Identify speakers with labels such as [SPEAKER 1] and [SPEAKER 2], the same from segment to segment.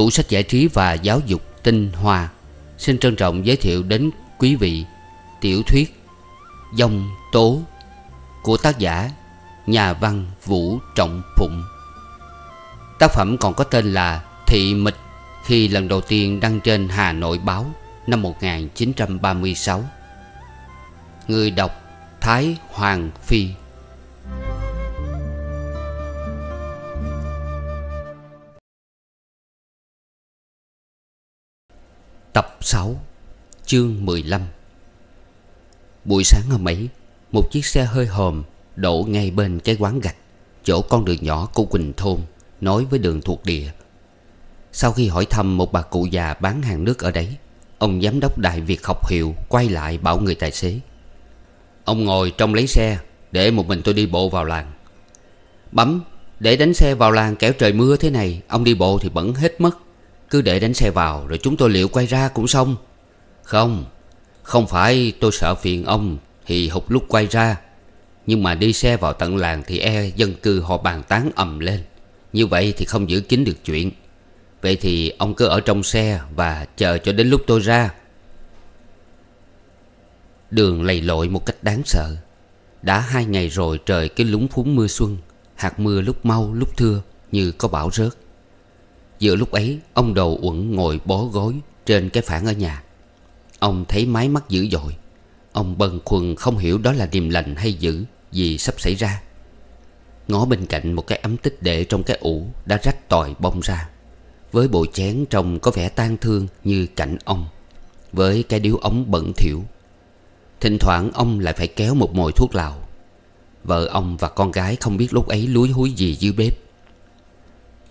[SPEAKER 1] tủ sách giải trí và giáo dục tinh hoa xin trân trọng giới thiệu đến quý vị tiểu thuyết dòng tố của tác giả nhà văn vũ trọng phụng tác phẩm còn có tên là thị mịch khi lần đầu tiên đăng trên hà nội báo năm 1936 người đọc thái hoàng phi Tập 6 Chương 15 Buổi sáng hôm ấy Một chiếc xe hơi hòm Đổ ngay bên cái quán gạch Chỗ con đường nhỏ của Quỳnh Thôn Nói với đường thuộc địa Sau khi hỏi thăm một bà cụ già bán hàng nước ở đấy Ông giám đốc đại Việt học hiệu Quay lại bảo người tài xế Ông ngồi trong lấy xe Để một mình tôi đi bộ vào làng Bấm Để đánh xe vào làng kéo trời mưa thế này Ông đi bộ thì bẩn hết mất cứ để đánh xe vào rồi chúng tôi liệu quay ra cũng xong Không Không phải tôi sợ phiền ông Thì hụt lúc quay ra Nhưng mà đi xe vào tận làng Thì e dân cư họ bàn tán ầm lên Như vậy thì không giữ kín được chuyện Vậy thì ông cứ ở trong xe Và chờ cho đến lúc tôi ra Đường lầy lội một cách đáng sợ Đã hai ngày rồi trời cứ lúng phúng mưa xuân Hạt mưa lúc mau lúc thưa Như có bão rớt Giữa lúc ấy ông đầu uẩn ngồi bó gối Trên cái phản ở nhà Ông thấy mái mắt dữ dội Ông bần khuần không hiểu đó là điềm lành hay dữ Gì sắp xảy ra Ngó bên cạnh một cái ấm tích để trong cái ủ Đã rách tòi bông ra Với bộ chén trông có vẻ tan thương như cạnh ông Với cái điếu ống bẩn thiểu Thỉnh thoảng ông lại phải kéo một mồi thuốc lào Vợ ông và con gái không biết lúc ấy lúi húi gì dưới bếp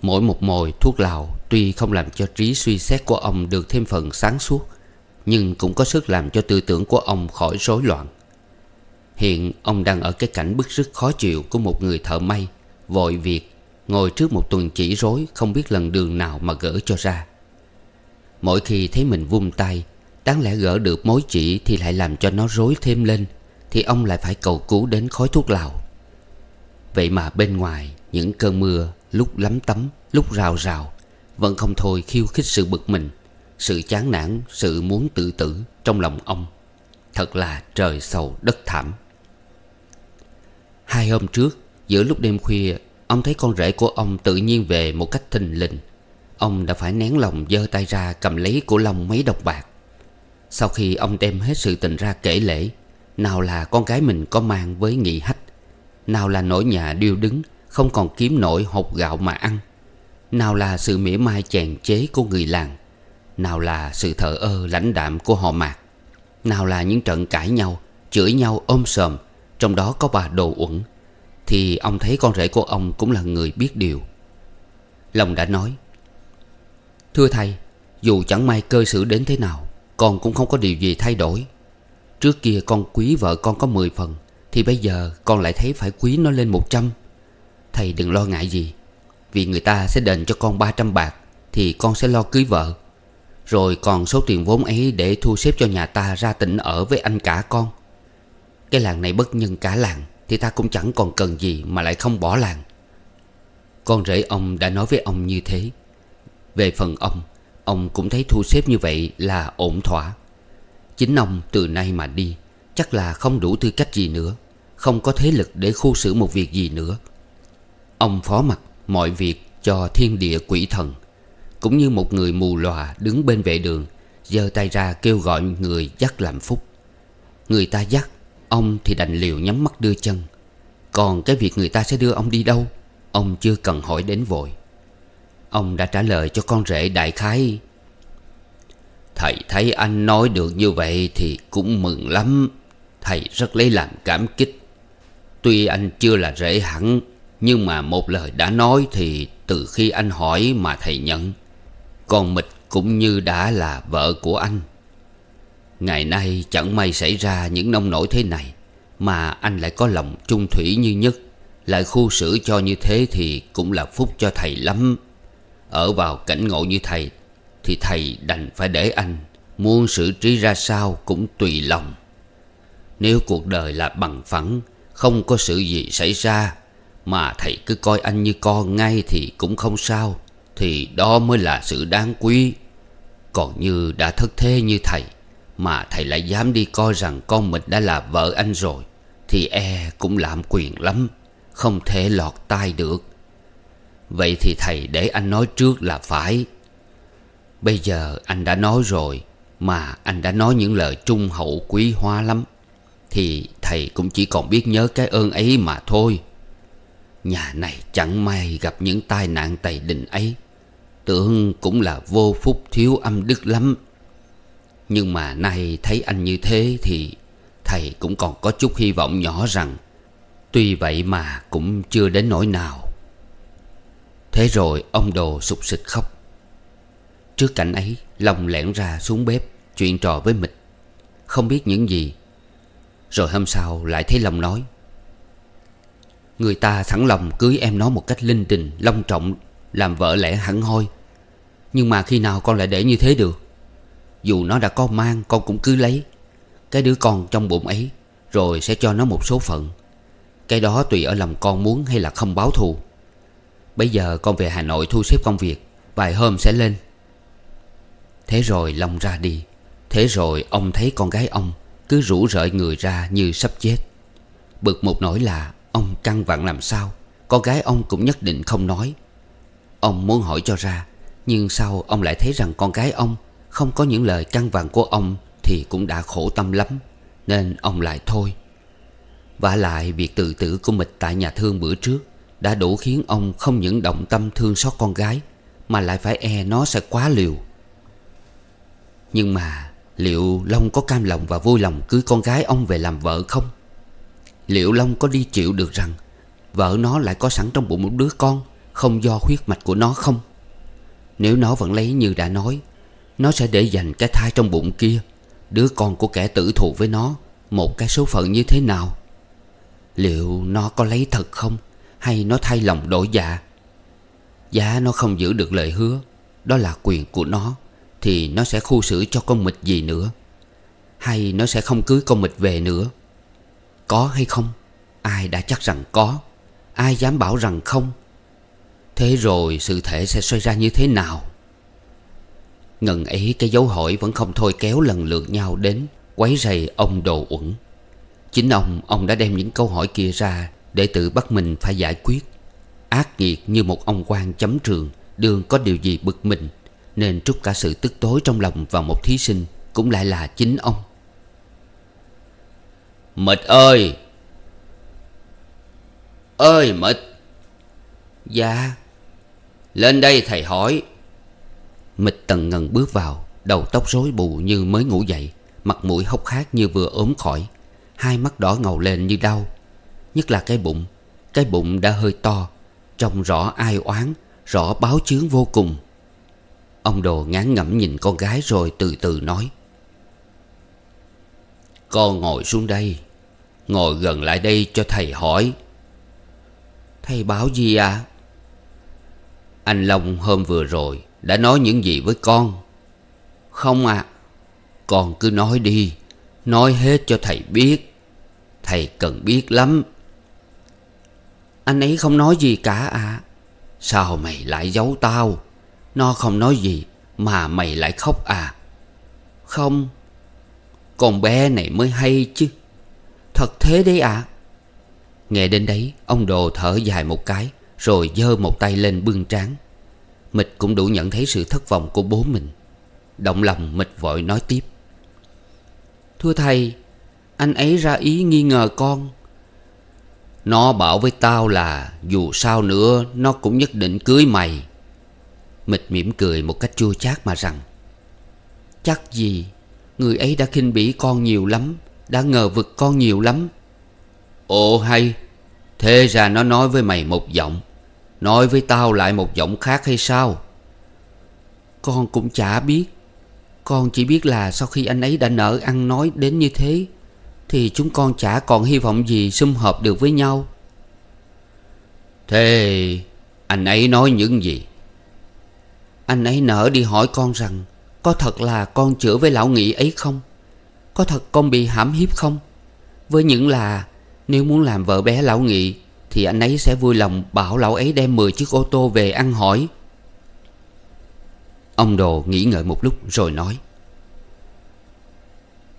[SPEAKER 1] Mỗi một mồi thuốc lào tuy không làm cho trí suy xét của ông được thêm phần sáng suốt Nhưng cũng có sức làm cho tư tưởng của ông khỏi rối loạn Hiện ông đang ở cái cảnh bức rứt khó chịu của một người thợ may Vội việc Ngồi trước một tuần chỉ rối Không biết lần đường nào mà gỡ cho ra Mỗi khi thấy mình vung tay Đáng lẽ gỡ được mối chỉ Thì lại làm cho nó rối thêm lên Thì ông lại phải cầu cứu đến khói thuốc lào Vậy mà bên ngoài Những cơn mưa Lúc lắm tấm Lúc rào rào Vẫn không thôi khiêu khích sự bực mình Sự chán nản Sự muốn tự tử Trong lòng ông Thật là trời sầu đất thảm Hai hôm trước Giữa lúc đêm khuya Ông thấy con rể của ông tự nhiên về một cách thình lình Ông đã phải nén lòng giơ tay ra cầm lấy của lòng mấy đồng bạc Sau khi ông đem hết sự tình ra kể lễ Nào là con gái mình có mang với nghị hách Nào là nỗi nhà điêu đứng không còn kiếm nổi hột gạo mà ăn Nào là sự mỉa mai chèn chế của người làng Nào là sự thờ ơ lãnh đạm của họ mạc Nào là những trận cãi nhau Chửi nhau ôm sờm, Trong đó có bà đồ uẩn Thì ông thấy con rể của ông cũng là người biết điều Long đã nói Thưa thầy Dù chẳng may cơ xử đến thế nào Con cũng không có điều gì thay đổi Trước kia con quý vợ con có mười phần Thì bây giờ con lại thấy phải quý nó lên một trăm. Thầy đừng lo ngại gì Vì người ta sẽ đền cho con 300 bạc Thì con sẽ lo cưới vợ Rồi còn số tiền vốn ấy để thu xếp cho nhà ta ra tỉnh ở với anh cả con Cái làng này bất nhân cả làng Thì ta cũng chẳng còn cần gì mà lại không bỏ làng Con rể ông đã nói với ông như thế Về phần ông Ông cũng thấy thu xếp như vậy là ổn thỏa Chính ông từ nay mà đi Chắc là không đủ tư cách gì nữa Không có thế lực để khu xử một việc gì nữa Ông phó mặt mọi việc cho thiên địa quỷ thần Cũng như một người mù lòa đứng bên vệ đường giơ tay ra kêu gọi người dắt làm phúc Người ta dắt Ông thì đành liều nhắm mắt đưa chân Còn cái việc người ta sẽ đưa ông đi đâu Ông chưa cần hỏi đến vội Ông đã trả lời cho con rể đại khái Thầy thấy anh nói được như vậy thì cũng mừng lắm Thầy rất lấy làm cảm kích Tuy anh chưa là rễ hẳn nhưng mà một lời đã nói thì từ khi anh hỏi mà thầy nhận Con Mịch cũng như đã là vợ của anh Ngày nay chẳng may xảy ra những nông nổi thế này Mà anh lại có lòng trung thủy như nhất Lại khu xử cho như thế thì cũng là phúc cho thầy lắm Ở vào cảnh ngộ như thầy Thì thầy đành phải để anh Muốn xử trí ra sao cũng tùy lòng Nếu cuộc đời là bằng phẳng Không có sự gì xảy ra mà thầy cứ coi anh như con ngay thì cũng không sao Thì đó mới là sự đáng quý Còn như đã thất thế như thầy Mà thầy lại dám đi coi rằng con mình đã là vợ anh rồi Thì e cũng làm quyền lắm Không thể lọt tai được Vậy thì thầy để anh nói trước là phải Bây giờ anh đã nói rồi Mà anh đã nói những lời trung hậu quý hoa lắm Thì thầy cũng chỉ còn biết nhớ cái ơn ấy mà thôi Nhà này chẳng may gặp những tai nạn tày đình ấy Tưởng cũng là vô phúc thiếu âm đức lắm Nhưng mà nay thấy anh như thế thì Thầy cũng còn có chút hy vọng nhỏ rằng Tuy vậy mà cũng chưa đến nỗi nào Thế rồi ông đồ sụp sịch khóc Trước cảnh ấy Long lẻn ra xuống bếp Chuyện trò với Mịch Không biết những gì Rồi hôm sau lại thấy Long nói Người ta sẵn lòng cưới em nó một cách linh đình Long trọng Làm vợ lẽ hẳn hoi Nhưng mà khi nào con lại để như thế được Dù nó đã có mang con cũng cứ lấy Cái đứa con trong bụng ấy Rồi sẽ cho nó một số phận Cái đó tùy ở lòng con muốn hay là không báo thù Bây giờ con về Hà Nội thu xếp công việc Vài hôm sẽ lên Thế rồi Long ra đi Thế rồi ông thấy con gái ông Cứ rủ rợi người ra như sắp chết Bực một nỗi là Ông căng vặn làm sao Con gái ông cũng nhất định không nói Ông muốn hỏi cho ra Nhưng sau ông lại thấy rằng con gái ông Không có những lời căng vặn của ông Thì cũng đã khổ tâm lắm Nên ông lại thôi và lại việc tự tử của mình tại nhà thương bữa trước Đã đủ khiến ông không những động tâm thương xót con gái Mà lại phải e nó sẽ quá liều Nhưng mà liệu Long có cam lòng và vui lòng cưới con gái ông về làm vợ không? Liệu Long có đi chịu được rằng Vợ nó lại có sẵn trong bụng một đứa con Không do huyết mạch của nó không Nếu nó vẫn lấy như đã nói Nó sẽ để dành cái thai trong bụng kia Đứa con của kẻ tử thù với nó Một cái số phận như thế nào Liệu nó có lấy thật không Hay nó thay lòng đổi dạ Giá nó không giữ được lời hứa Đó là quyền của nó Thì nó sẽ khu xử cho con mịch gì nữa Hay nó sẽ không cưới con mịch về nữa có hay không Ai đã chắc rằng có Ai dám bảo rằng không Thế rồi sự thể sẽ xoay ra như thế nào Ngần ấy cái dấu hỏi vẫn không thôi kéo lần lượt nhau đến Quấy rầy ông đồ uẩn Chính ông, ông đã đem những câu hỏi kia ra Để tự bắt mình phải giải quyết Ác nghiệt như một ông quan chấm trường đương có điều gì bực mình Nên trút cả sự tức tối trong lòng vào một thí sinh Cũng lại là chính ông Mịch ơi Ơi Mịch Dạ Lên đây thầy hỏi Mịch tần ngần bước vào Đầu tóc rối bù như mới ngủ dậy Mặt mũi hốc hác như vừa ốm khỏi Hai mắt đỏ ngầu lên như đau Nhất là cái bụng Cái bụng đã hơi to Trông rõ ai oán Rõ báo chướng vô cùng Ông đồ ngán ngẩm nhìn con gái rồi từ từ nói Con ngồi xuống đây Ngồi gần lại đây cho thầy hỏi Thầy báo gì ạ? À? Anh Long hôm vừa rồi đã nói những gì với con? Không ạ, à, con cứ nói đi, nói hết cho thầy biết. Thầy cần biết lắm. Anh ấy không nói gì cả ạ. À. Sao mày lại giấu tao? Nó không nói gì mà mày lại khóc à? Không, con bé này mới hay chứ. Thật thế đấy ạ à? Nghe đến đấy Ông đồ thở dài một cái Rồi giơ một tay lên bưng trán Mịch cũng đủ nhận thấy sự thất vọng của bố mình Động lòng Mịch vội nói tiếp Thưa thầy Anh ấy ra ý nghi ngờ con Nó bảo với tao là Dù sao nữa Nó cũng nhất định cưới mày Mịch mỉm cười một cách chua chát mà rằng Chắc gì Người ấy đã khinh bỉ con nhiều lắm đã ngờ vực con nhiều lắm Ồ hay Thế ra nó nói với mày một giọng Nói với tao lại một giọng khác hay sao Con cũng chả biết Con chỉ biết là sau khi anh ấy đã nợ ăn nói đến như thế Thì chúng con chả còn hy vọng gì xung hợp được với nhau Thế anh ấy nói những gì Anh ấy nở đi hỏi con rằng Có thật là con chữa với lão nghị ấy không có thật con bị hãm hiếp không Với những là Nếu muốn làm vợ bé lão nghị Thì anh ấy sẽ vui lòng bảo lão ấy đem 10 chiếc ô tô về ăn hỏi Ông Đồ nghĩ ngợi một lúc rồi nói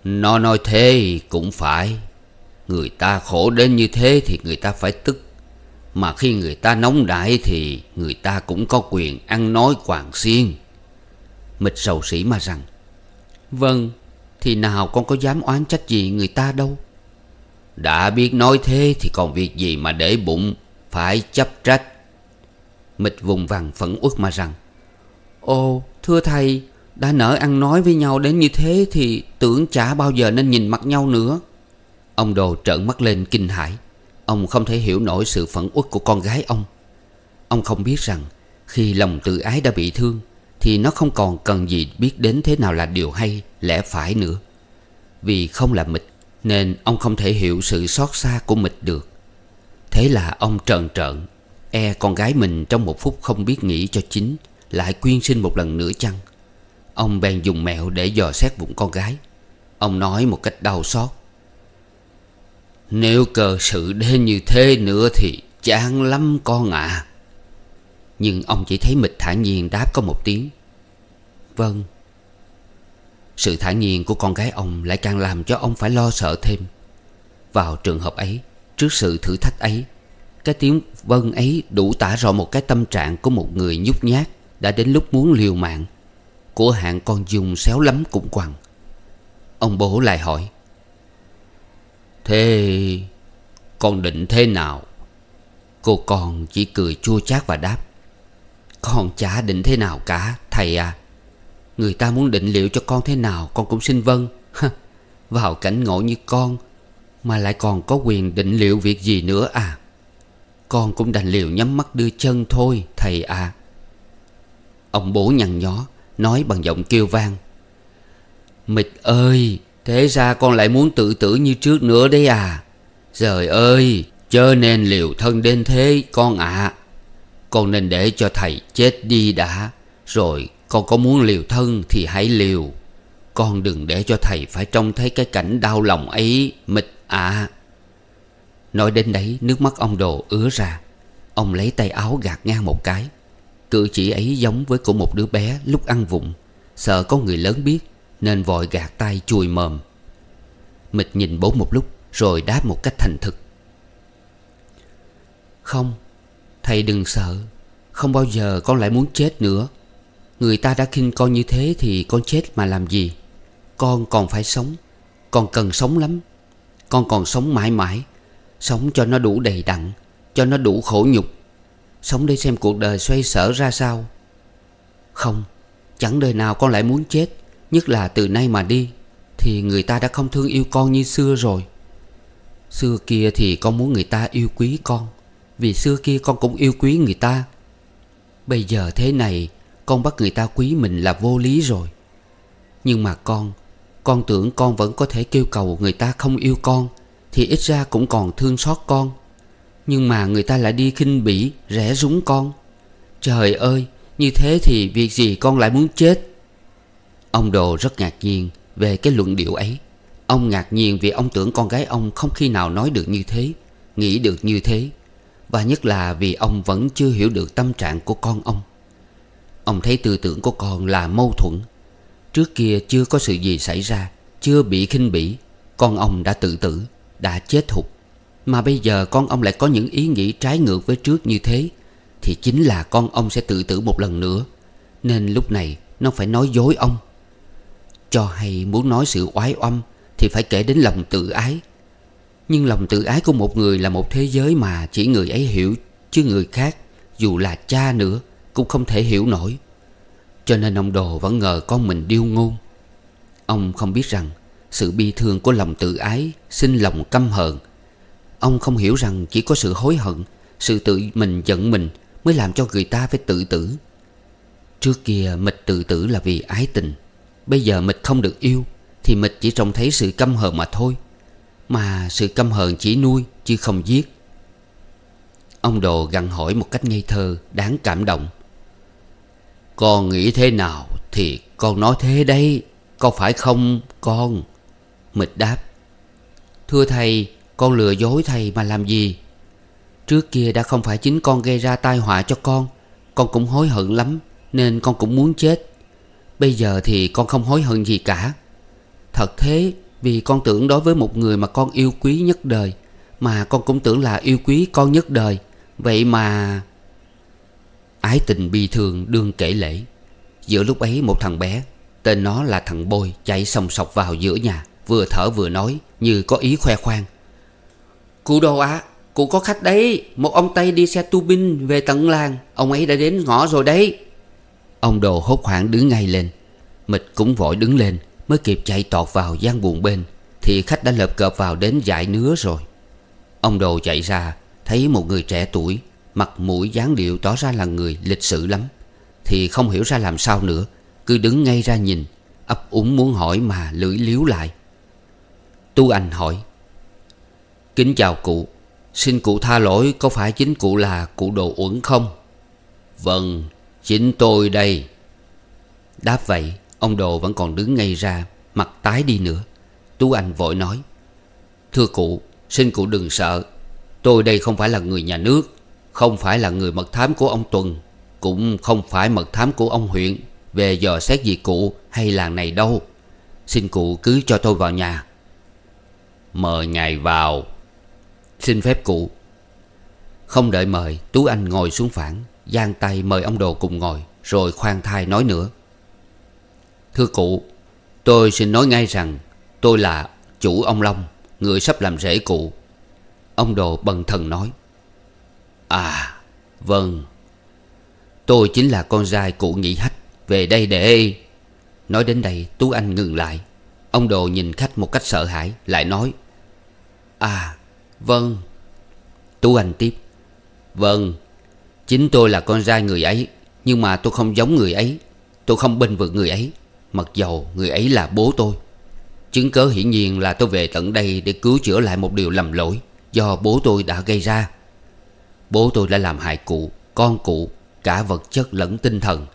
[SPEAKER 1] Nó nói thế cũng phải Người ta khổ đến như thế thì người ta phải tức Mà khi người ta nóng đại thì người ta cũng có quyền ăn nói quàng xiên Mịch sầu sĩ mà rằng Vâng thì nào con có dám oán trách gì người ta đâu Đã biết nói thế thì còn việc gì mà để bụng Phải chấp trách Mịch vùng vằng phẫn uất mà rằng Ô thưa thầy Đã nỡ ăn nói với nhau đến như thế Thì tưởng chả bao giờ nên nhìn mặt nhau nữa Ông đồ trợn mắt lên kinh hãi Ông không thể hiểu nổi sự phẫn uất của con gái ông Ông không biết rằng Khi lòng tự ái đã bị thương thì nó không còn cần gì biết đến thế nào là điều hay Lẽ phải nữa Vì không là mịch Nên ông không thể hiểu sự xót xa của mịch được Thế là ông trợn trợn E con gái mình trong một phút không biết nghĩ cho chính Lại quyên sinh một lần nữa chăng Ông bèn dùng mẹo để dò xét bụng con gái Ông nói một cách đau xót Nếu cờ sự đến như thế nữa thì chán lắm con ạ à. Nhưng ông chỉ thấy mịch thả nhiên đáp có một tiếng Vâng Sự thả nhiên của con gái ông Lại càng làm cho ông phải lo sợ thêm Vào trường hợp ấy Trước sự thử thách ấy Cái tiếng vâng ấy đủ tả rõ một cái tâm trạng Của một người nhút nhát Đã đến lúc muốn liều mạng Của hạng con dùng xéo lắm cũng quằn Ông bố lại hỏi Thế con định thế nào Cô con chỉ cười chua chát và đáp con chả định thế nào cả Thầy à Người ta muốn định liệu cho con thế nào Con cũng xin vâng Vào cảnh ngộ như con Mà lại còn có quyền định liệu việc gì nữa à Con cũng đành liệu nhắm mắt đưa chân thôi Thầy à Ông bố nhăn nhó Nói bằng giọng kêu vang Mịch ơi Thế ra con lại muốn tự tử như trước nữa đấy à Trời ơi Chớ nên liều thân đến thế con ạ à. Con nên để cho thầy chết đi đã Rồi con có muốn liều thân thì hãy liều Con đừng để cho thầy phải trông thấy cái cảnh đau lòng ấy Mịch ạ à. Nói đến đấy nước mắt ông đồ ứa ra Ông lấy tay áo gạt ngang một cái Cử chỉ ấy giống với của một đứa bé lúc ăn vụng Sợ có người lớn biết Nên vội gạt tay chùi mồm Mịch nhìn bố một lúc Rồi đáp một cách thành thực Không Thầy đừng sợ Không bao giờ con lại muốn chết nữa Người ta đã khinh con như thế Thì con chết mà làm gì Con còn phải sống Con cần sống lắm Con còn sống mãi mãi Sống cho nó đủ đầy đặn Cho nó đủ khổ nhục Sống để xem cuộc đời xoay sở ra sao Không Chẳng đời nào con lại muốn chết Nhất là từ nay mà đi Thì người ta đã không thương yêu con như xưa rồi Xưa kia thì con muốn người ta yêu quý con vì xưa kia con cũng yêu quý người ta Bây giờ thế này Con bắt người ta quý mình là vô lý rồi Nhưng mà con Con tưởng con vẫn có thể kêu cầu người ta không yêu con Thì ít ra cũng còn thương xót con Nhưng mà người ta lại đi khinh bỉ Rẻ rúng con Trời ơi Như thế thì việc gì con lại muốn chết Ông Đồ rất ngạc nhiên Về cái luận điệu ấy Ông ngạc nhiên vì ông tưởng con gái ông Không khi nào nói được như thế Nghĩ được như thế và nhất là vì ông vẫn chưa hiểu được tâm trạng của con ông Ông thấy tư tưởng của con là mâu thuẫn Trước kia chưa có sự gì xảy ra Chưa bị khinh bỉ Con ông đã tự tử Đã chết thục Mà bây giờ con ông lại có những ý nghĩ trái ngược với trước như thế Thì chính là con ông sẽ tự tử một lần nữa Nên lúc này nó phải nói dối ông Cho hay muốn nói sự oái oăm Thì phải kể đến lòng tự ái nhưng lòng tự ái của một người là một thế giới mà chỉ người ấy hiểu Chứ người khác dù là cha nữa cũng không thể hiểu nổi Cho nên ông Đồ vẫn ngờ con mình điêu ngôn Ông không biết rằng sự bi thương của lòng tự ái sinh lòng căm hờn Ông không hiểu rằng chỉ có sự hối hận Sự tự mình giận mình mới làm cho người ta phải tự tử Trước kia mịch tự tử là vì ái tình Bây giờ mịch không được yêu Thì mịch chỉ trông thấy sự căm hờn mà thôi mà sự căm hờn chỉ nuôi chứ không giết Ông Đồ gặn hỏi một cách ngây thơ Đáng cảm động Con nghĩ thế nào Thì con nói thế đấy Có phải không con Mịch đáp Thưa thầy con lừa dối thầy mà làm gì Trước kia đã không phải chính con gây ra tai họa cho con Con cũng hối hận lắm Nên con cũng muốn chết Bây giờ thì con không hối hận gì cả Thật thế vì con tưởng đối với một người mà con yêu quý nhất đời Mà con cũng tưởng là yêu quý con nhất đời Vậy mà Ái tình bi thường đương kể lễ Giữa lúc ấy một thằng bé Tên nó là thằng Bôi Chạy sòng sọc vào giữa nhà Vừa thở vừa nói như có ý khoe khoang Cụ đồ á Cụ có khách đấy Một ông Tây đi xe tu binh về tận làng Ông ấy đã đến ngõ rồi đấy Ông đồ hốt hoảng đứng ngay lên Mịch cũng vội đứng lên Mới kịp chạy tọt vào gian buồn bên Thì khách đã lợp cợp vào đến dại nứa rồi Ông đồ chạy ra Thấy một người trẻ tuổi Mặt mũi dáng điệu tỏ ra là người lịch sự lắm Thì không hiểu ra làm sao nữa Cứ đứng ngay ra nhìn ấp úng muốn hỏi mà lưỡi liếu lại Tu Anh hỏi Kính chào cụ Xin cụ tha lỗi có phải chính cụ là cụ đồ uẩn không Vâng Chính tôi đây Đáp vậy Ông Đồ vẫn còn đứng ngay ra Mặt tái đi nữa Tú Anh vội nói Thưa cụ Xin cụ đừng sợ Tôi đây không phải là người nhà nước Không phải là người mật thám của ông Tuần Cũng không phải mật thám của ông huyện Về dò xét gì cụ hay làng này đâu Xin cụ cứ cho tôi vào nhà Mời ngài vào Xin phép cụ Không đợi mời Tú Anh ngồi xuống phản giang tay mời ông đồ cùng ngồi Rồi khoan thai nói nữa Thưa cụ Tôi xin nói ngay rằng Tôi là chủ ông Long Người sắp làm rễ cụ Ông Đồ bần thần nói À vâng Tôi chính là con trai cụ Nghị Hách Về đây để Nói đến đây Tú Anh ngừng lại Ông Đồ nhìn khách một cách sợ hãi Lại nói À vâng Tú Anh tiếp Vâng Chính tôi là con trai người ấy Nhưng mà tôi không giống người ấy Tôi không bên vực người ấy Mặc dầu người ấy là bố tôi Chứng cớ hiển nhiên là tôi về tận đây Để cứu chữa lại một điều lầm lỗi Do bố tôi đã gây ra Bố tôi đã làm hại cụ Con cụ Cả vật chất lẫn tinh thần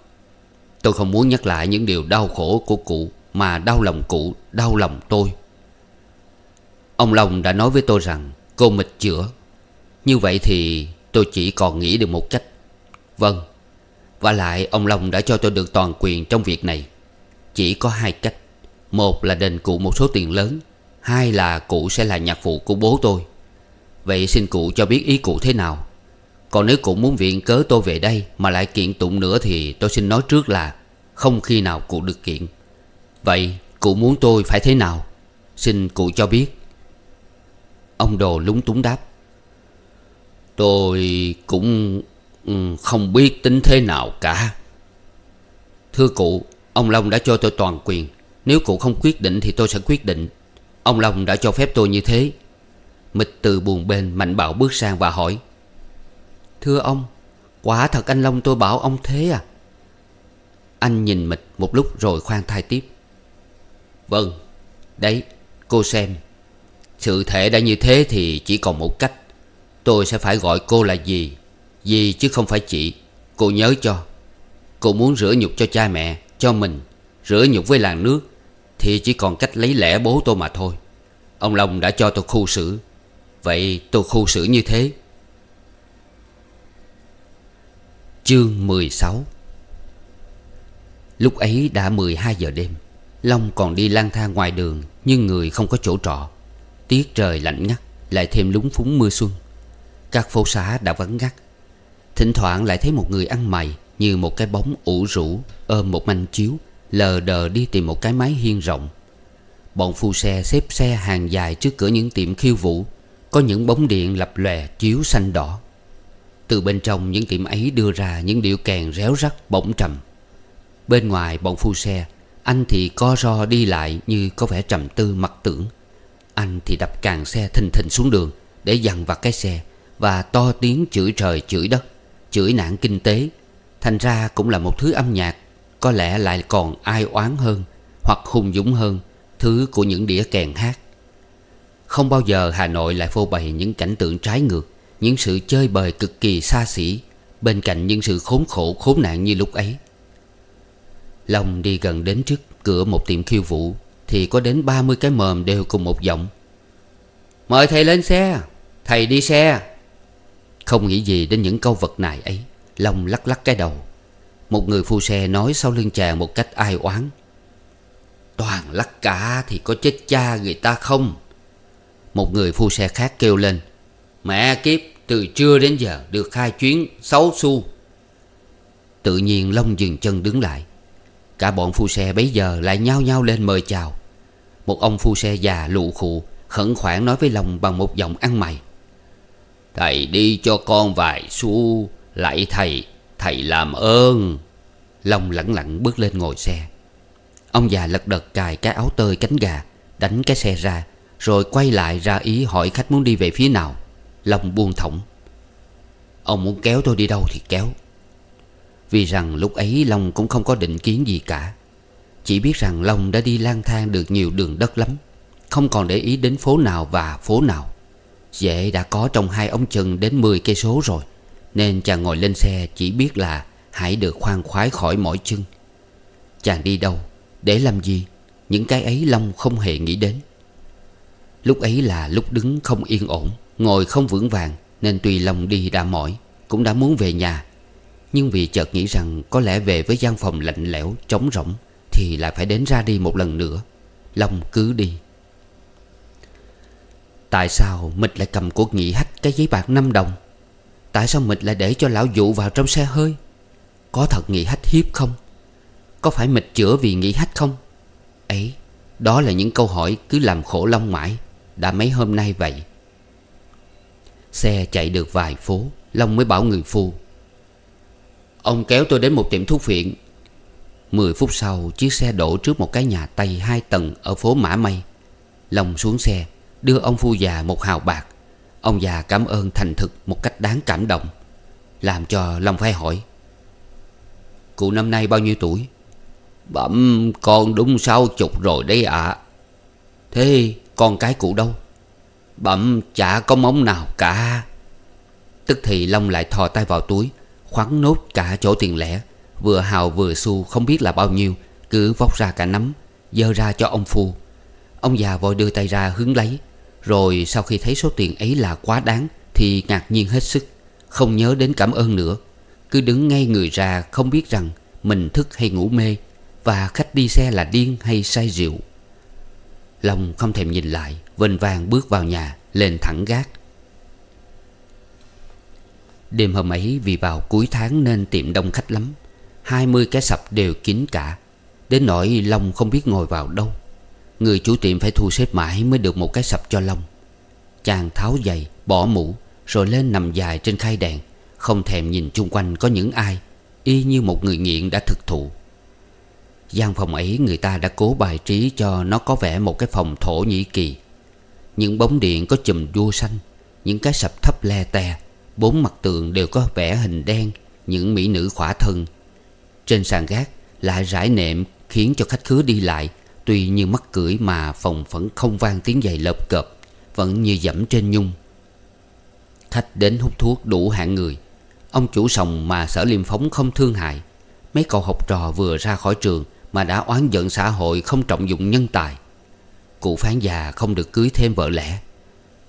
[SPEAKER 1] Tôi không muốn nhắc lại những điều đau khổ của cụ Mà đau lòng cụ Đau lòng tôi Ông Long đã nói với tôi rằng Cô mịch chữa Như vậy thì tôi chỉ còn nghĩ được một cách Vâng Và lại ông Long đã cho tôi được toàn quyền trong việc này chỉ có hai cách Một là đền cụ một số tiền lớn Hai là cụ sẽ là nhạc phụ của bố tôi Vậy xin cụ cho biết ý cụ thế nào Còn nếu cụ muốn viện cớ tôi về đây Mà lại kiện tụng nữa thì tôi xin nói trước là Không khi nào cụ được kiện Vậy cụ muốn tôi phải thế nào Xin cụ cho biết Ông đồ lúng túng đáp Tôi cũng ừ, không biết tính thế nào cả Thưa cụ Ông Long đã cho tôi toàn quyền Nếu cụ không quyết định thì tôi sẽ quyết định Ông Long đã cho phép tôi như thế Mịch từ buồn bên Mạnh Bảo bước sang và hỏi Thưa ông Quả thật anh Long tôi bảo ông thế à Anh nhìn Mịch một lúc rồi khoan thai tiếp Vâng Đấy cô xem Sự thể đã như thế thì chỉ còn một cách Tôi sẽ phải gọi cô là gì Dì chứ không phải chị Cô nhớ cho Cô muốn rửa nhục cho cha mẹ cho mình Rửa nhục với làng nước Thì chỉ còn cách lấy lẽ bố tôi mà thôi Ông Long đã cho tôi khu xử Vậy tôi khu xử như thế Chương 16 Lúc ấy đã 12 giờ đêm Long còn đi lang thang ngoài đường Nhưng người không có chỗ trọ Tiết trời lạnh ngắt Lại thêm lúng phúng mưa xuân Các phố xá đã vắng ngắt Thỉnh thoảng lại thấy một người ăn mày như một cái bóng ủ rũ Ôm một manh chiếu Lờ đờ đi tìm một cái máy hiên rộng Bọn phu xe xếp xe hàng dài Trước cửa những tiệm khiêu vũ Có những bóng điện lập lòe chiếu xanh đỏ Từ bên trong những tiệm ấy đưa ra Những điệu kèn réo rắt bỗng trầm Bên ngoài bọn phu xe Anh thì co ro đi lại Như có vẻ trầm tư mặc tưởng Anh thì đập càng xe thình thình xuống đường Để dằn vặt cái xe Và to tiếng chửi trời chửi đất Chửi nạn kinh tế Thành ra cũng là một thứ âm nhạc Có lẽ lại còn ai oán hơn Hoặc hùng dũng hơn Thứ của những đĩa kèn hát Không bao giờ Hà Nội lại phô bày những cảnh tượng trái ngược Những sự chơi bời cực kỳ xa xỉ Bên cạnh những sự khốn khổ khốn nạn như lúc ấy Long đi gần đến trước cửa một tiệm khiêu vũ Thì có đến 30 cái mồm đều cùng một giọng Mời thầy lên xe Thầy đi xe Không nghĩ gì đến những câu vật này ấy Long lắc lắc cái đầu Một người phu xe nói sau lưng chàng một cách ai oán Toàn lắc cả thì có chết cha người ta không Một người phu xe khác kêu lên Mẹ kiếp từ trưa đến giờ được hai chuyến sáu xu Tự nhiên Long dừng chân đứng lại Cả bọn phu xe bấy giờ lại nhao nhao lên mời chào Một ông phu xe già lụ khụ Khẩn khoản nói với Long bằng một giọng ăn mày Thầy đi cho con vài xu lại thầy Thầy làm ơn Long lẳng lặng bước lên ngồi xe Ông già lật đật cài cái áo tơi cánh gà Đánh cái xe ra Rồi quay lại ra ý hỏi khách muốn đi về phía nào Long buông thõng Ông muốn kéo tôi đi đâu thì kéo Vì rằng lúc ấy Long cũng không có định kiến gì cả Chỉ biết rằng Long đã đi lang thang được nhiều đường đất lắm Không còn để ý đến phố nào và phố nào Dễ đã có trong hai ông chừng đến 10 cây số rồi nên chàng ngồi lên xe chỉ biết là Hãy được khoan khoái khỏi mỏi chân Chàng đi đâu Để làm gì Những cái ấy Long không hề nghĩ đến Lúc ấy là lúc đứng không yên ổn Ngồi không vững vàng Nên tuy Long đi đã mỏi Cũng đã muốn về nhà Nhưng vì chợt nghĩ rằng Có lẽ về với gian phòng lạnh lẽo Trống rỗng Thì lại phải đến ra đi một lần nữa Long cứ đi Tại sao mình lại cầm của Nghị Hách cái giấy bạc 5 đồng Tại sao Mịch lại để cho lão dụ vào trong xe hơi Có thật nghĩ hách hiếp không Có phải Mịch chữa vì nghĩ hách không Ấy Đó là những câu hỏi cứ làm khổ long mãi Đã mấy hôm nay vậy Xe chạy được vài phố Long mới bảo người phu Ông kéo tôi đến một tiệm thuốc viện Mười phút sau Chiếc xe đổ trước một cái nhà Tây hai tầng Ở phố Mã Mây Long xuống xe Đưa ông phu già một hào bạc Ông già cảm ơn thành thực một cách đáng cảm động Làm cho lòng phải hỏi Cụ năm nay bao nhiêu tuổi Bẩm con đúng sáu chục rồi đấy ạ à. Thế con cái cụ đâu Bẩm chả có móng nào cả Tức thì Long lại thò tay vào túi Khoắn nốt cả chỗ tiền lẻ Vừa hào vừa xu không biết là bao nhiêu Cứ vóc ra cả nắm Dơ ra cho ông Phu Ông già vội đưa tay ra hứng lấy rồi sau khi thấy số tiền ấy là quá đáng Thì ngạc nhiên hết sức Không nhớ đến cảm ơn nữa Cứ đứng ngay người ra không biết rằng Mình thức hay ngủ mê Và khách đi xe là điên hay say rượu Long không thèm nhìn lại Vênh vàng bước vào nhà Lên thẳng gác Đêm hôm ấy vì vào cuối tháng nên tiệm đông khách lắm 20 cái sập đều kín cả Đến nỗi Long không biết ngồi vào đâu Người chủ tiệm phải thu xếp mãi mới được một cái sập cho lông Chàng tháo giày Bỏ mũ Rồi lên nằm dài trên khai đèn Không thèm nhìn chung quanh có những ai Y như một người nghiện đã thực thụ gian phòng ấy người ta đã cố bài trí cho nó có vẻ một cái phòng thổ nhĩ kỳ Những bóng điện có chùm vua xanh Những cái sập thấp le te Bốn mặt tường đều có vẻ hình đen Những mỹ nữ khỏa thân Trên sàn gác lại rải nệm Khiến cho khách khứa đi lại Tuy như mắc cưỡi mà phòng vẫn không vang tiếng giày lợp cợp Vẫn như dẫm trên nhung Khách đến hút thuốc đủ hạng người Ông chủ sòng mà sở liêm phóng không thương hại Mấy cậu học trò vừa ra khỏi trường Mà đã oán giận xã hội không trọng dụng nhân tài Cụ phán già không được cưới thêm vợ lẽ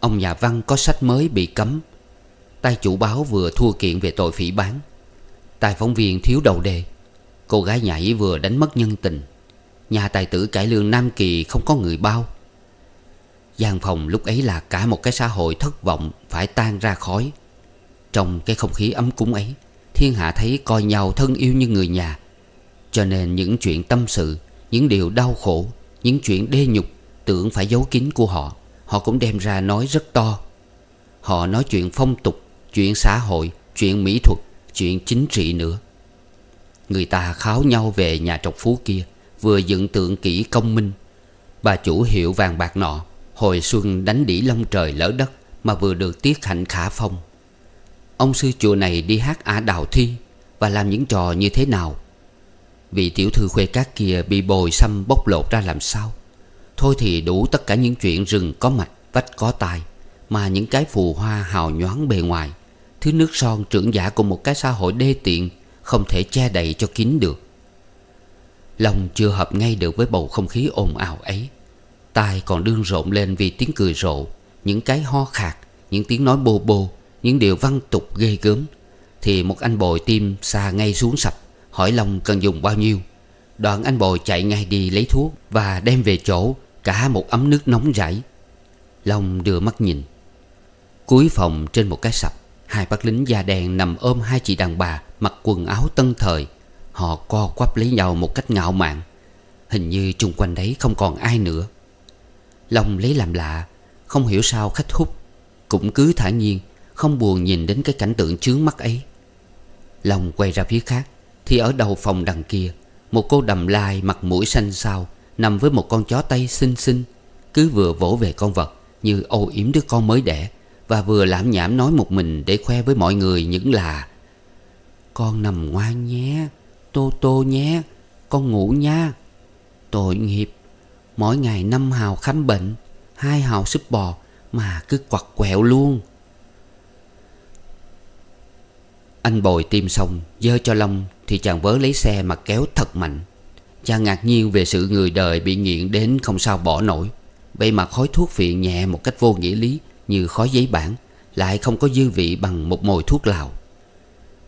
[SPEAKER 1] Ông nhà văn có sách mới bị cấm tay chủ báo vừa thua kiện về tội phỉ bán tài phóng viên thiếu đầu đề Cô gái nhảy vừa đánh mất nhân tình Nhà tài tử cải lương Nam Kỳ không có người bao gian phòng lúc ấy là cả một cái xã hội thất vọng phải tan ra khói Trong cái không khí ấm cúng ấy Thiên hạ thấy coi nhau thân yêu như người nhà Cho nên những chuyện tâm sự Những điều đau khổ Những chuyện đê nhục Tưởng phải giấu kín của họ Họ cũng đem ra nói rất to Họ nói chuyện phong tục Chuyện xã hội Chuyện mỹ thuật Chuyện chính trị nữa Người ta kháo nhau về nhà trọc phú kia Vừa dựng tượng kỹ công minh Bà chủ hiệu vàng bạc nọ Hồi xuân đánh đĩ long trời lỡ đất Mà vừa được tiết hạnh khả phong Ông sư chùa này đi hát ả đào thi Và làm những trò như thế nào Vị tiểu thư khuê cát kia Bị bồi xăm bốc lột ra làm sao Thôi thì đủ tất cả những chuyện rừng có mạch Vách có tai Mà những cái phù hoa hào nhoáng bề ngoài Thứ nước son trưởng giả của một cái xã hội đê tiện Không thể che đậy cho kín được Lòng chưa hợp ngay được với bầu không khí ồn ào ấy Tai còn đương rộn lên vì tiếng cười rộ Những cái ho khạc Những tiếng nói bô bô Những điều văn tục ghê gớm Thì một anh bồi tim xa ngay xuống sập, Hỏi Long cần dùng bao nhiêu Đoạn anh bồi chạy ngay đi lấy thuốc Và đem về chỗ cả một ấm nước nóng rãi Long đưa mắt nhìn Cuối phòng trên một cái sập Hai bác lính da đen nằm ôm hai chị đàn bà Mặc quần áo tân thời Họ co quắp lấy nhau một cách ngạo mạn Hình như chung quanh đấy không còn ai nữa Long lấy làm lạ Không hiểu sao khách hút Cũng cứ thản nhiên Không buồn nhìn đến cái cảnh tượng chướng mắt ấy Long quay ra phía khác Thì ở đầu phòng đằng kia Một cô đầm lai mặt mũi xanh xao Nằm với một con chó tây xinh xinh Cứ vừa vỗ về con vật Như ô yếm đứa con mới đẻ Và vừa lãm nhảm nói một mình Để khoe với mọi người những là Con nằm ngoan nhé Tô Tô nhé Con ngủ nha Tội nghiệp Mỗi ngày năm hào khám bệnh hai hào súp bò Mà cứ quặt quẹo luôn Anh bồi tim xong Dơ cho Long Thì chàng vớ lấy xe mà kéo thật mạnh Chàng ngạc nhiên về sự người đời bị nghiện đến không sao bỏ nổi Vậy mà khói thuốc phiện nhẹ một cách vô nghĩa lý Như khói giấy bản Lại không có dư vị bằng một mồi thuốc lào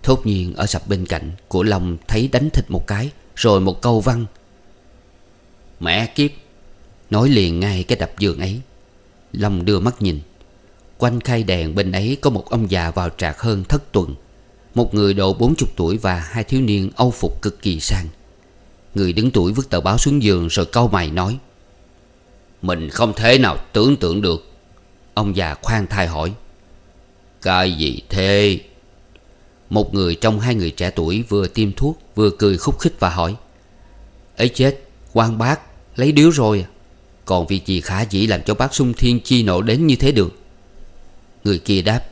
[SPEAKER 1] Thốt nhiên ở sập bên cạnh Của lòng thấy đánh thịt một cái Rồi một câu văn Mẹ kiếp Nói liền ngay cái đập giường ấy lòng đưa mắt nhìn Quanh khai đèn bên ấy có một ông già vào trạc hơn thất tuần Một người độ 40 tuổi và hai thiếu niên âu phục cực kỳ sang Người đứng tuổi vứt tờ báo xuống giường rồi câu mày nói Mình không thể nào tưởng tượng được Ông già khoan thai hỏi Cái gì thế một người trong hai người trẻ tuổi vừa tiêm thuốc Vừa cười khúc khích và hỏi ấy chết quan bác lấy điếu rồi à? Còn việc gì khả dĩ làm cho bác sung thiên chi nộ đến như thế được Người kia đáp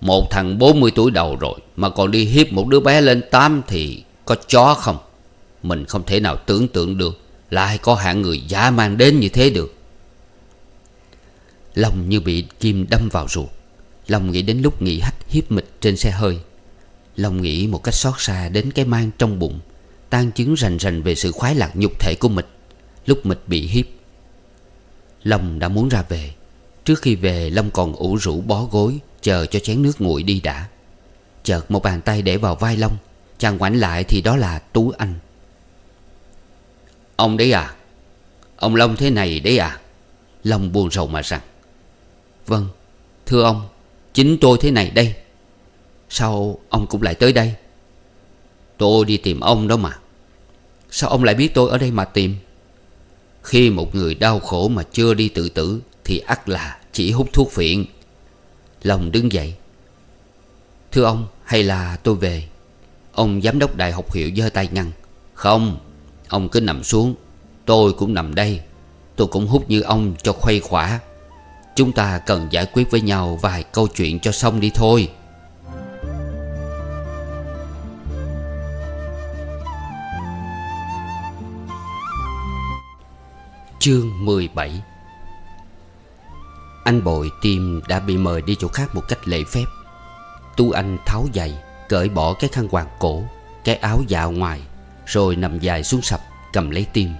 [SPEAKER 1] Một thằng 40 tuổi đầu rồi Mà còn đi hiếp một đứa bé lên 8 thì có chó không Mình không thể nào tưởng tượng được Lại có hạng người giả mang đến như thế được Lòng như bị kim đâm vào ruột Lòng nghĩ đến lúc nghỉ hách hiếp mịch trên xe hơi Lòng nghĩ một cách xót xa đến cái mang trong bụng Tan chứng rành rành về sự khoái lạc nhục thể của mịch Lúc mịch bị hiếp Long đã muốn ra về Trước khi về Long còn ủ rũ bó gối Chờ cho chén nước nguội đi đã Chợt một bàn tay để vào vai Long Chàng ngoảnh lại thì đó là Tú Anh Ông đấy à Ông Long thế này đấy à Long buồn rầu mà rằng Vâng Thưa ông Chính tôi thế này đây Sao ông cũng lại tới đây Tôi đi tìm ông đó mà Sao ông lại biết tôi ở đây mà tìm Khi một người đau khổ mà chưa đi tự tử Thì ắt là chỉ hút thuốc phiện Lòng đứng dậy Thưa ông hay là tôi về Ông giám đốc đại học hiệu giơ tay ngăn Không Ông cứ nằm xuống Tôi cũng nằm đây Tôi cũng hút như ông cho khuây khỏa Chúng ta cần giải quyết với nhau vài câu chuyện cho xong đi thôi Chương 17 Anh bội tim đã bị mời đi chỗ khác một cách lễ phép Tu Anh tháo giày Cởi bỏ cái khăn quàng cổ Cái áo dạo ngoài Rồi nằm dài xuống sập cầm lấy tim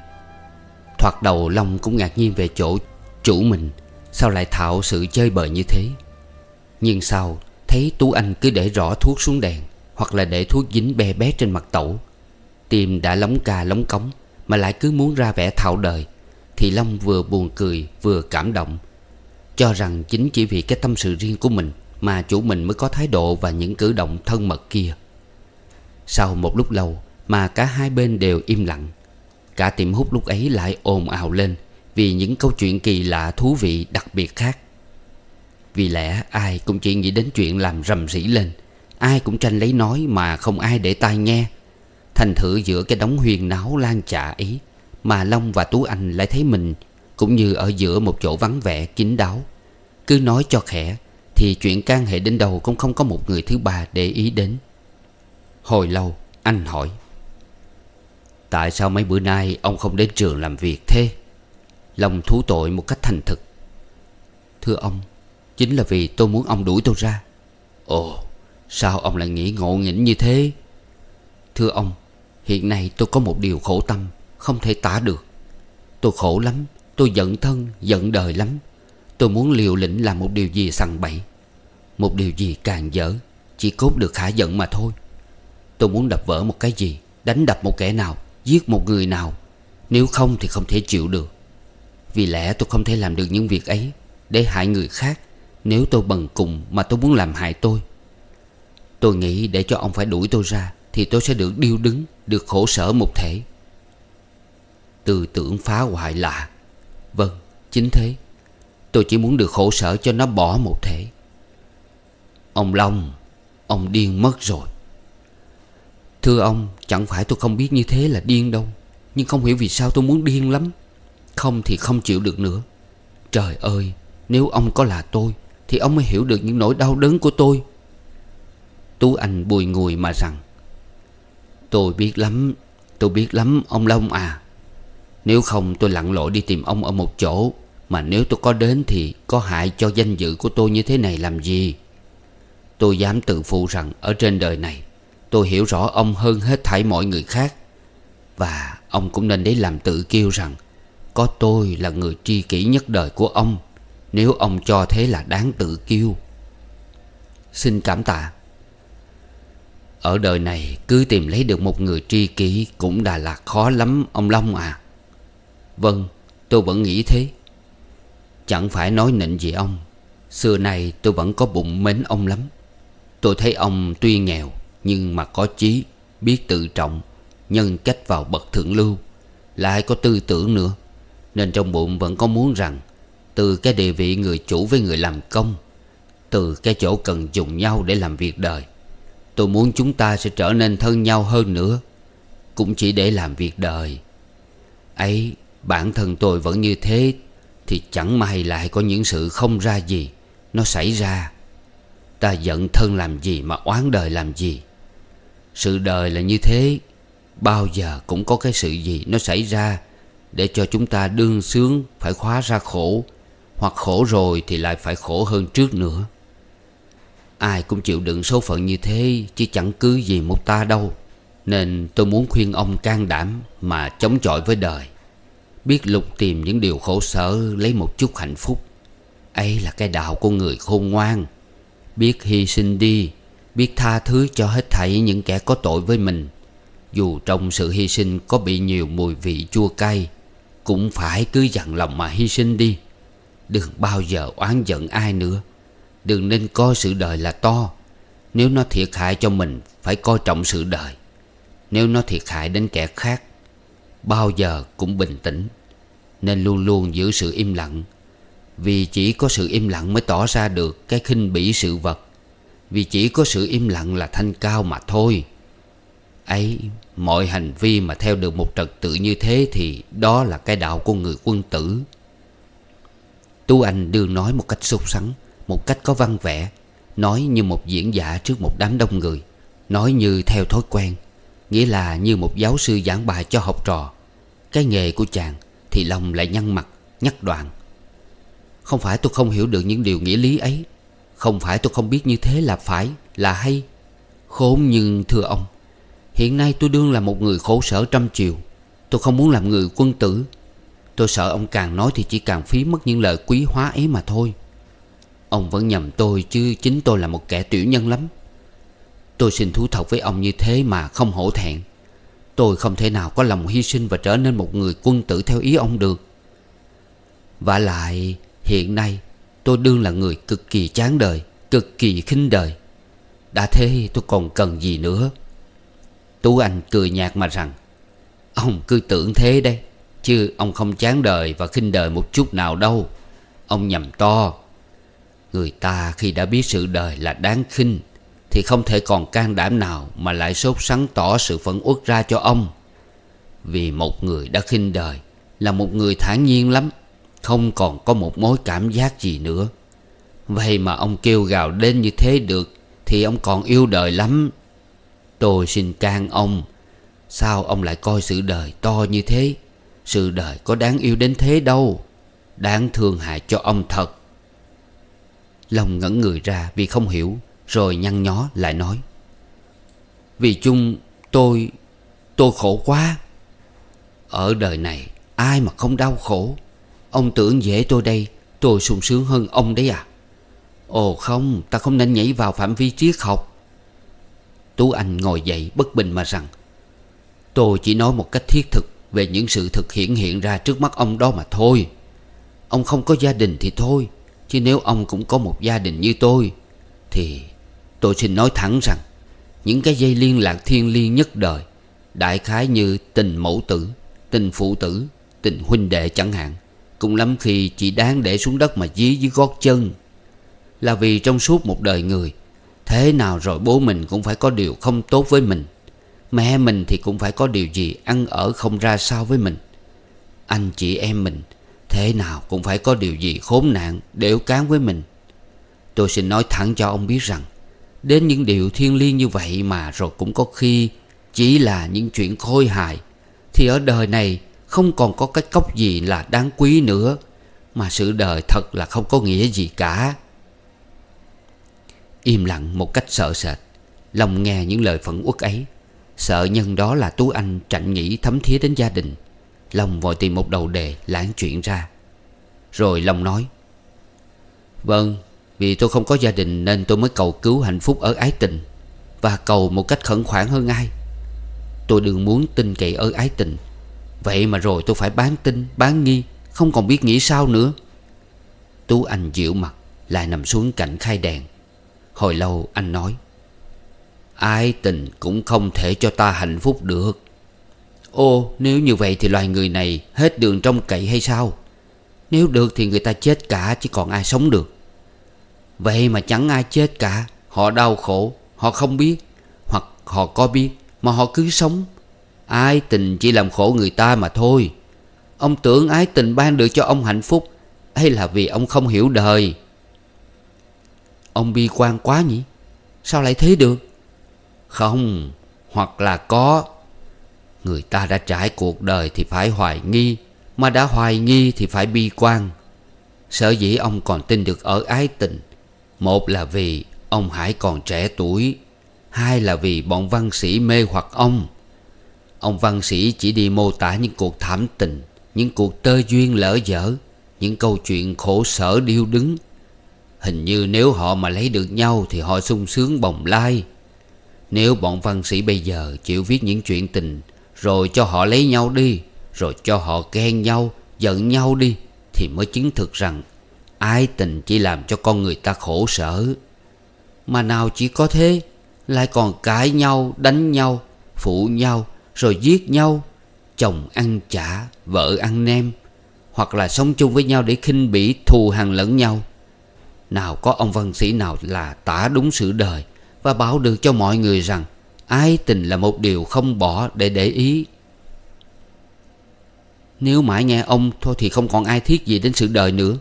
[SPEAKER 1] Thoạt đầu Long cũng ngạc nhiên về chỗ Chủ mình Sao lại thạo sự chơi bời như thế Nhưng sau Thấy Tú Anh cứ để rõ thuốc xuống đèn Hoặc là để thuốc dính be bé trên mặt tẩu Tim đã lóng ca lóng cống Mà lại cứ muốn ra vẻ thạo đời Thì Long vừa buồn cười vừa cảm động Cho rằng chính chỉ vì cái tâm sự riêng của mình Mà chủ mình mới có thái độ và những cử động thân mật kia Sau một lúc lâu Mà cả hai bên đều im lặng Cả tiệm hút lúc ấy lại ồn ào lên vì những câu chuyện kỳ lạ thú vị đặc biệt khác Vì lẽ ai cũng chỉ nghĩ đến chuyện làm rầm rĩ lên Ai cũng tranh lấy nói mà không ai để tai nghe Thành thử giữa cái đống huyền náo lan chạ ấy Mà Long và Tú Anh lại thấy mình Cũng như ở giữa một chỗ vắng vẻ kín đáo Cứ nói cho khẽ Thì chuyện can hệ đến đầu cũng không có một người thứ ba để ý đến Hồi lâu anh hỏi Tại sao mấy bữa nay ông không đến trường làm việc thế Lòng thú tội một cách thành thực Thưa ông Chính là vì tôi muốn ông đuổi tôi ra Ồ Sao ông lại nghĩ ngộ nghĩnh như thế Thưa ông Hiện nay tôi có một điều khổ tâm Không thể tả được Tôi khổ lắm Tôi giận thân Giận đời lắm Tôi muốn liều lĩnh làm một điều gì sằng bậy Một điều gì càng dở Chỉ cốt được khả giận mà thôi Tôi muốn đập vỡ một cái gì Đánh đập một kẻ nào Giết một người nào Nếu không thì không thể chịu được vì lẽ tôi không thể làm được những việc ấy Để hại người khác Nếu tôi bần cùng mà tôi muốn làm hại tôi Tôi nghĩ để cho ông phải đuổi tôi ra Thì tôi sẽ được điêu đứng Được khổ sở một thể Tư tưởng phá hoại lạ Vâng chính thế Tôi chỉ muốn được khổ sở cho nó bỏ một thể Ông Long Ông điên mất rồi Thưa ông Chẳng phải tôi không biết như thế là điên đâu Nhưng không hiểu vì sao tôi muốn điên lắm không thì không chịu được nữa Trời ơi Nếu ông có là tôi Thì ông mới hiểu được những nỗi đau đớn của tôi Tú Anh bùi ngùi mà rằng Tôi biết lắm Tôi biết lắm ông Long à Nếu không tôi lặn lội đi tìm ông ở một chỗ Mà nếu tôi có đến thì có hại cho danh dự của tôi như thế này làm gì Tôi dám tự phụ rằng ở trên đời này Tôi hiểu rõ ông hơn hết thảy mọi người khác Và ông cũng nên để làm tự kêu rằng có tôi là người tri kỷ nhất đời của ông Nếu ông cho thế là đáng tự kiêu Xin cảm tạ Ở đời này cứ tìm lấy được một người tri kỷ Cũng đã là khó lắm ông Long à Vâng tôi vẫn nghĩ thế Chẳng phải nói nịnh gì ông Xưa nay tôi vẫn có bụng mến ông lắm Tôi thấy ông tuy nghèo Nhưng mà có chí Biết tự trọng Nhân cách vào bậc thượng lưu Lại có tư tưởng nữa nên trong bụng vẫn có muốn rằng Từ cái địa vị người chủ với người làm công Từ cái chỗ cần dùng nhau để làm việc đời Tôi muốn chúng ta sẽ trở nên thân nhau hơn nữa Cũng chỉ để làm việc đời ấy bản thân tôi vẫn như thế Thì chẳng may lại có những sự không ra gì Nó xảy ra Ta giận thân làm gì mà oán đời làm gì Sự đời là như thế Bao giờ cũng có cái sự gì nó xảy ra để cho chúng ta đương sướng phải khóa ra khổ hoặc khổ rồi thì lại phải khổ hơn trước nữa ai cũng chịu đựng số phận như thế chứ chẳng cứ gì một ta đâu nên tôi muốn khuyên ông can đảm mà chống chọi với đời biết lục tìm những điều khổ sở lấy một chút hạnh phúc ấy là cái đạo của người khôn ngoan biết hy sinh đi biết tha thứ cho hết thảy những kẻ có tội với mình dù trong sự hy sinh có bị nhiều mùi vị chua cay cũng phải cứ dặn lòng mà hy sinh đi Đừng bao giờ oán giận ai nữa Đừng nên coi sự đời là to Nếu nó thiệt hại cho mình Phải coi trọng sự đời Nếu nó thiệt hại đến kẻ khác Bao giờ cũng bình tĩnh Nên luôn luôn giữ sự im lặng Vì chỉ có sự im lặng mới tỏ ra được Cái khinh bỉ sự vật Vì chỉ có sự im lặng là thanh cao mà thôi ấy Mọi hành vi mà theo được một trật tự như thế Thì đó là cái đạo của người quân tử Tú Anh đương nói một cách sốt sắng Một cách có văn vẻ Nói như một diễn giả trước một đám đông người Nói như theo thói quen Nghĩa là như một giáo sư giảng bài cho học trò Cái nghề của chàng Thì lòng lại nhăn mặt Nhắc đoạn Không phải tôi không hiểu được những điều nghĩa lý ấy Không phải tôi không biết như thế là phải Là hay Khốn nhưng thưa ông Hiện nay tôi đương là một người khổ sở trăm chiều Tôi không muốn làm người quân tử Tôi sợ ông càng nói thì chỉ càng phí mất những lời quý hóa ấy mà thôi Ông vẫn nhầm tôi chứ chính tôi là một kẻ tiểu nhân lắm Tôi xin thú thật với ông như thế mà không hổ thẹn Tôi không thể nào có lòng hy sinh và trở nên một người quân tử theo ý ông được Và lại hiện nay tôi đương là người cực kỳ chán đời Cực kỳ khinh đời Đã thế tôi còn cần gì nữa Tú Anh cười nhạt mà rằng Ông cứ tưởng thế đấy, Chứ ông không chán đời và khinh đời một chút nào đâu Ông nhầm to Người ta khi đã biết sự đời là đáng khinh Thì không thể còn can đảm nào Mà lại sốt sắng tỏ sự phẫn uất ra cho ông Vì một người đã khinh đời Là một người thản nhiên lắm Không còn có một mối cảm giác gì nữa Vậy mà ông kêu gào đến như thế được Thì ông còn yêu đời lắm Tôi xin can ông Sao ông lại coi sự đời to như thế Sự đời có đáng yêu đến thế đâu Đáng thương hại cho ông thật lòng ngẩn người ra vì không hiểu Rồi nhăn nhó lại nói Vì chung tôi Tôi khổ quá Ở đời này Ai mà không đau khổ Ông tưởng dễ tôi đây Tôi sung sướng hơn ông đấy à Ồ không Ta không nên nhảy vào phạm vi triết học Tú Anh ngồi dậy bất bình mà rằng Tôi chỉ nói một cách thiết thực Về những sự thực hiện hiện ra trước mắt ông đó mà thôi Ông không có gia đình thì thôi Chứ nếu ông cũng có một gia đình như tôi Thì tôi xin nói thẳng rằng Những cái dây liên lạc thiên liêng nhất đời Đại khái như tình mẫu tử Tình phụ tử Tình huynh đệ chẳng hạn Cũng lắm khi chỉ đáng để xuống đất mà dí dưới gót chân Là vì trong suốt một đời người Thế nào rồi bố mình cũng phải có điều không tốt với mình Mẹ mình thì cũng phải có điều gì ăn ở không ra sao với mình Anh chị em mình Thế nào cũng phải có điều gì khốn nạn đều cán với mình Tôi xin nói thẳng cho ông biết rằng Đến những điều thiên liêng như vậy mà rồi cũng có khi Chỉ là những chuyện khôi hài Thì ở đời này không còn có cái cốc gì là đáng quý nữa Mà sự đời thật là không có nghĩa gì cả Im lặng một cách sợ sệt Lòng nghe những lời phẫn uất ấy Sợ nhân đó là Tú Anh trạnh nghĩ thấm thía đến gia đình Lòng vội tìm một đầu đề lãng chuyện ra Rồi lòng nói Vâng Vì tôi không có gia đình nên tôi mới cầu cứu hạnh phúc ở ái tình Và cầu một cách khẩn khoản hơn ai Tôi đừng muốn tin cậy ở ái tình Vậy mà rồi tôi phải bán tin Bán nghi Không còn biết nghĩ sao nữa Tú Anh dịu mặt Lại nằm xuống cạnh khai đèn Hồi lâu anh nói ai tình cũng không thể cho ta hạnh phúc được Ô nếu như vậy thì loài người này Hết đường trong cậy hay sao Nếu được thì người ta chết cả Chứ còn ai sống được Vậy mà chẳng ai chết cả Họ đau khổ Họ không biết Hoặc họ có biết Mà họ cứ sống Ái tình chỉ làm khổ người ta mà thôi Ông tưởng ái tình ban được cho ông hạnh phúc Hay là vì ông không hiểu đời Ông bi quan quá nhỉ Sao lại thế được Không Hoặc là có Người ta đã trải cuộc đời thì phải hoài nghi Mà đã hoài nghi thì phải bi quan Sở dĩ ông còn tin được ở ái tình Một là vì ông Hải còn trẻ tuổi Hai là vì bọn văn sĩ mê hoặc ông Ông văn sĩ chỉ đi mô tả những cuộc thảm tình Những cuộc tơ duyên lỡ dở Những câu chuyện khổ sở điêu đứng Hình như nếu họ mà lấy được nhau Thì họ sung sướng bồng lai Nếu bọn văn sĩ bây giờ chịu viết những chuyện tình Rồi cho họ lấy nhau đi Rồi cho họ ghen nhau Giận nhau đi Thì mới chứng thực rằng Ái tình chỉ làm cho con người ta khổ sở Mà nào chỉ có thế Lại còn cãi nhau Đánh nhau Phụ nhau Rồi giết nhau Chồng ăn chả Vợ ăn nem Hoặc là sống chung với nhau để khinh bỉ Thù hằn lẫn nhau nào có ông văn sĩ nào là tả đúng sự đời Và bảo được cho mọi người rằng Ái tình là một điều không bỏ để để ý Nếu mãi nghe ông thôi thì không còn ai thiết gì đến sự đời nữa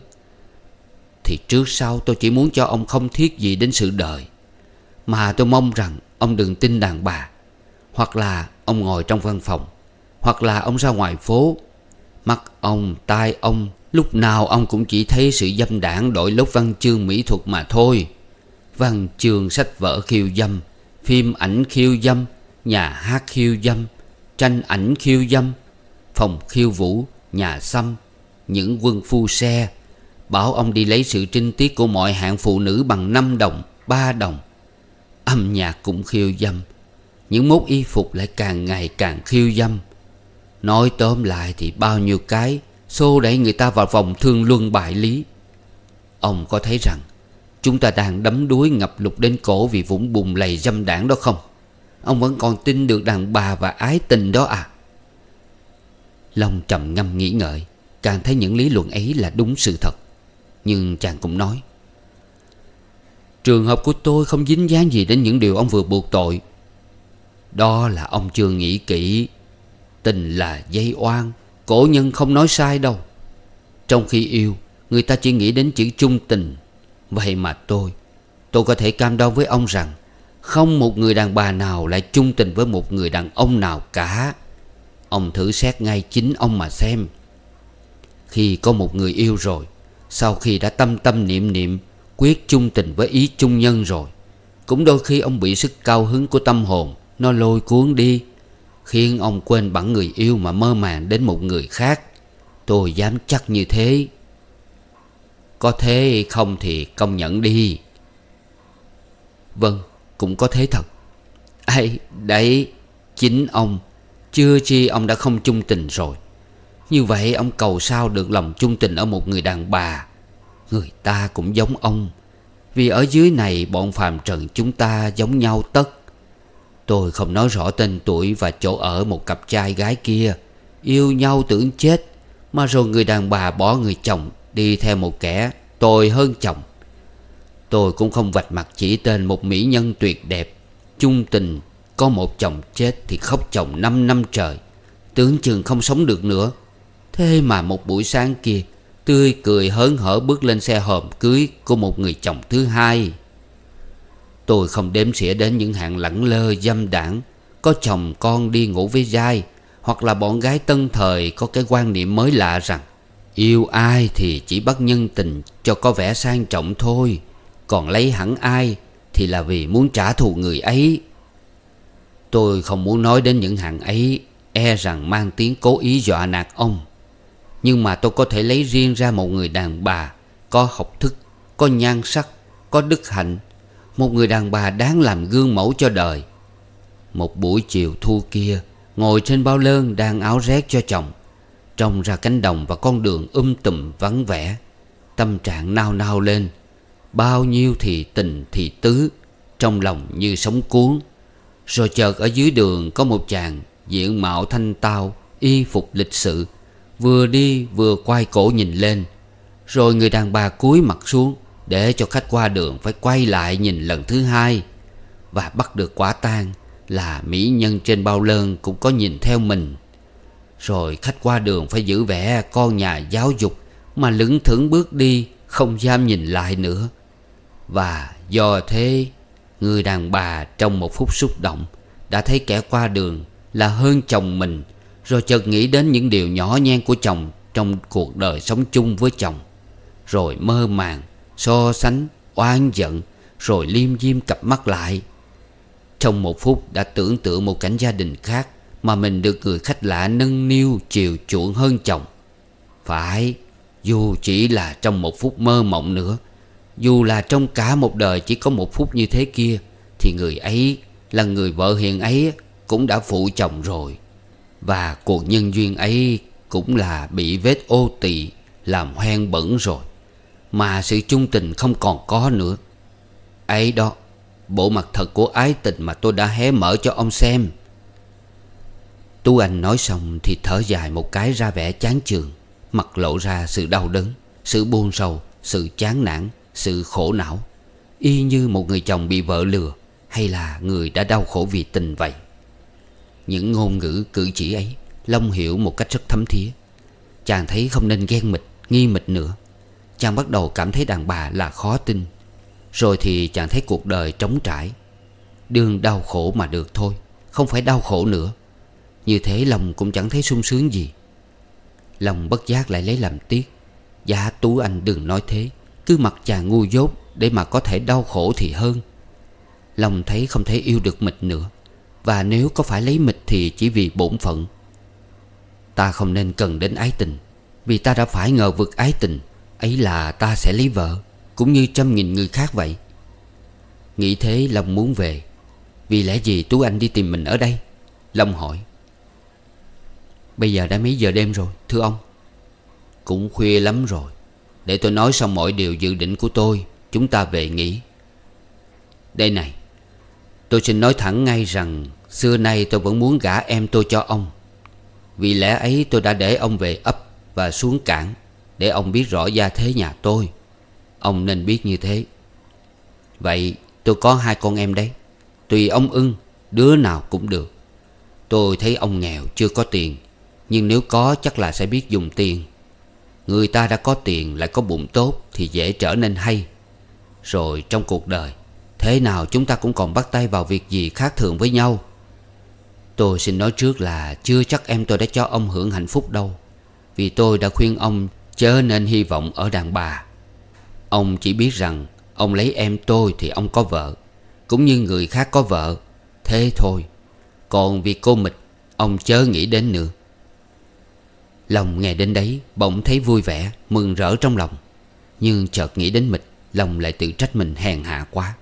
[SPEAKER 1] Thì trước sau tôi chỉ muốn cho ông không thiết gì đến sự đời Mà tôi mong rằng ông đừng tin đàn bà Hoặc là ông ngồi trong văn phòng Hoặc là ông ra ngoài phố Mắt ông, tai ông Lúc nào ông cũng chỉ thấy sự dâm đảng đổi lốt văn chương mỹ thuật mà thôi Văn chương sách vở khiêu dâm Phim ảnh khiêu dâm Nhà hát khiêu dâm Tranh ảnh khiêu dâm Phòng khiêu vũ Nhà xăm Những quân phu xe Bảo ông đi lấy sự trinh tiết của mọi hạng phụ nữ bằng năm đồng, ba đồng Âm nhạc cũng khiêu dâm Những mốt y phục lại càng ngày càng khiêu dâm Nói tóm lại thì bao nhiêu cái Xô đẩy người ta vào vòng thương luân bại lý Ông có thấy rằng Chúng ta đang đấm đuối ngập lục đến cổ Vì vũng bùn lầy dâm đảng đó không Ông vẫn còn tin được đàn bà và ái tình đó à Long trầm ngâm nghĩ ngợi Chàng thấy những lý luận ấy là đúng sự thật Nhưng chàng cũng nói Trường hợp của tôi không dính dáng gì đến những điều ông vừa buộc tội Đó là ông chưa nghĩ kỹ Tình là dây oan Cổ nhân không nói sai đâu Trong khi yêu Người ta chỉ nghĩ đến chữ trung tình Vậy mà tôi Tôi có thể cam đoan với ông rằng Không một người đàn bà nào lại trung tình với một người đàn ông nào cả Ông thử xét ngay chính ông mà xem Khi có một người yêu rồi Sau khi đã tâm tâm niệm niệm Quyết trung tình với ý trung nhân rồi Cũng đôi khi ông bị sức cao hứng của tâm hồn Nó lôi cuốn đi Khiến ông quên bẵng người yêu mà mơ màng đến một người khác Tôi dám chắc như thế Có thế không thì công nhận đi Vâng cũng có thế thật ấy đấy Chính ông Chưa chi ông đã không chung tình rồi Như vậy ông cầu sao được lòng chung tình ở một người đàn bà Người ta cũng giống ông Vì ở dưới này bọn phàm trần chúng ta giống nhau tất Tôi không nói rõ tên tuổi và chỗ ở một cặp trai gái kia Yêu nhau tưởng chết Mà rồi người đàn bà bỏ người chồng Đi theo một kẻ tồi hơn chồng Tôi cũng không vạch mặt chỉ tên một mỹ nhân tuyệt đẹp Trung tình Có một chồng chết thì khóc chồng 5 năm trời Tưởng chừng không sống được nữa Thế mà một buổi sáng kia Tươi cười hớn hở bước lên xe hòm cưới của một người chồng thứ hai Tôi không đếm xỉa đến những hạng lẳng lơ dâm đảng Có chồng con đi ngủ với dai Hoặc là bọn gái tân thời có cái quan niệm mới lạ rằng Yêu ai thì chỉ bắt nhân tình cho có vẻ sang trọng thôi Còn lấy hẳn ai thì là vì muốn trả thù người ấy Tôi không muốn nói đến những hạng ấy E rằng mang tiếng cố ý dọa nạt ông Nhưng mà tôi có thể lấy riêng ra một người đàn bà Có học thức, có nhan sắc, có đức hạnh một người đàn bà đáng làm gương mẫu cho đời Một buổi chiều thu kia Ngồi trên bao lơn đang áo rét cho chồng Trông ra cánh đồng và con đường um tùm vắng vẻ Tâm trạng nao nao lên Bao nhiêu thì tình thì tứ Trong lòng như sóng cuốn Rồi chợt ở dưới đường có một chàng Diện mạo thanh tao Y phục lịch sự Vừa đi vừa quay cổ nhìn lên Rồi người đàn bà cúi mặt xuống để cho khách qua đường phải quay lại nhìn lần thứ hai Và bắt được quả tang là mỹ nhân trên bao lơn cũng có nhìn theo mình Rồi khách qua đường phải giữ vẻ con nhà giáo dục Mà lững thững bước đi không dám nhìn lại nữa Và do thế Người đàn bà trong một phút xúc động Đã thấy kẻ qua đường là hơn chồng mình Rồi chợt nghĩ đến những điều nhỏ nhen của chồng Trong cuộc đời sống chung với chồng Rồi mơ màng So sánh oán giận Rồi liêm diêm cặp mắt lại Trong một phút đã tưởng tượng một cảnh gia đình khác Mà mình được người khách lạ nâng niu Chiều chuộng hơn chồng Phải Dù chỉ là trong một phút mơ mộng nữa Dù là trong cả một đời Chỉ có một phút như thế kia Thì người ấy là người vợ hiền ấy Cũng đã phụ chồng rồi Và cuộc nhân duyên ấy Cũng là bị vết ô tỳ Làm hoen bẩn rồi mà sự trung tình không còn có nữa ấy đó Bộ mặt thật của ái tình mà tôi đã hé mở cho ông xem Tú Anh nói xong thì thở dài một cái ra vẻ chán chường Mặt lộ ra sự đau đớn Sự buồn sầu Sự chán nản Sự khổ não Y như một người chồng bị vợ lừa Hay là người đã đau khổ vì tình vậy Những ngôn ngữ cử chỉ ấy Long hiểu một cách rất thấm thía Chàng thấy không nên ghen mịch Nghi mịch nữa Chàng bắt đầu cảm thấy đàn bà là khó tin Rồi thì chàng thấy cuộc đời trống trải Đương đau khổ mà được thôi Không phải đau khổ nữa Như thế lòng cũng chẳng thấy sung sướng gì Lòng bất giác lại lấy làm tiếc Dạ Tú Anh đừng nói thế Cứ mặc chàng ngu dốt Để mà có thể đau khổ thì hơn Lòng thấy không thể yêu được mịch nữa Và nếu có phải lấy mịch thì chỉ vì bổn phận Ta không nên cần đến ái tình Vì ta đã phải ngờ vực ái tình Ấy là ta sẽ lấy vợ Cũng như trăm nghìn người khác vậy Nghĩ thế lòng muốn về Vì lẽ gì Tú Anh đi tìm mình ở đây Long hỏi Bây giờ đã mấy giờ đêm rồi thưa ông Cũng khuya lắm rồi Để tôi nói xong mọi điều dự định của tôi Chúng ta về nghỉ Đây này Tôi xin nói thẳng ngay rằng Xưa nay tôi vẫn muốn gả em tôi cho ông Vì lẽ ấy tôi đã để ông về ấp và xuống cảng để ông biết rõ gia thế nhà tôi Ông nên biết như thế Vậy tôi có hai con em đấy Tùy ông ưng Đứa nào cũng được Tôi thấy ông nghèo chưa có tiền Nhưng nếu có chắc là sẽ biết dùng tiền Người ta đã có tiền lại có bụng tốt Thì dễ trở nên hay Rồi trong cuộc đời Thế nào chúng ta cũng còn bắt tay vào việc gì khác thường với nhau Tôi xin nói trước là Chưa chắc em tôi đã cho ông hưởng hạnh phúc đâu Vì tôi đã khuyên ông Chớ nên hy vọng ở đàn bà Ông chỉ biết rằng Ông lấy em tôi thì ông có vợ Cũng như người khác có vợ Thế thôi Còn việc cô mịch Ông chớ nghĩ đến nữa Lòng nghe đến đấy Bỗng thấy vui vẻ Mừng rỡ trong lòng Nhưng chợt nghĩ đến mịch Lòng lại tự trách mình hèn hạ quá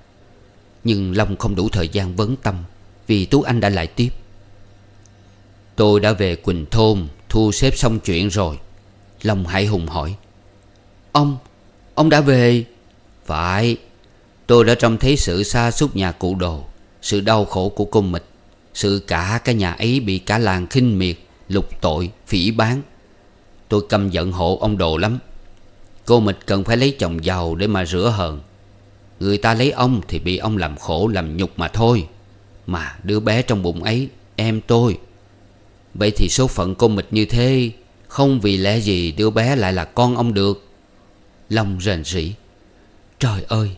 [SPEAKER 1] Nhưng Long không đủ thời gian vấn tâm Vì Tú Anh đã lại tiếp Tôi đã về Quỳnh Thôn Thu xếp xong chuyện rồi lòng Hải Hùng hỏi Ông, ông đã về Phải Tôi đã trông thấy sự xa xúc nhà cụ đồ Sự đau khổ của cô Mịch Sự cả cái nhà ấy bị cả làng khinh miệt Lục tội, phỉ bán Tôi căm giận hộ ông đồ lắm Cô Mịch cần phải lấy chồng giàu để mà rửa hờn Người ta lấy ông thì bị ông làm khổ làm nhục mà thôi Mà đứa bé trong bụng ấy Em tôi Vậy thì số phận cô Mịch như thế không vì lẽ gì đứa bé lại là con ông được lòng rền rỉ Trời ơi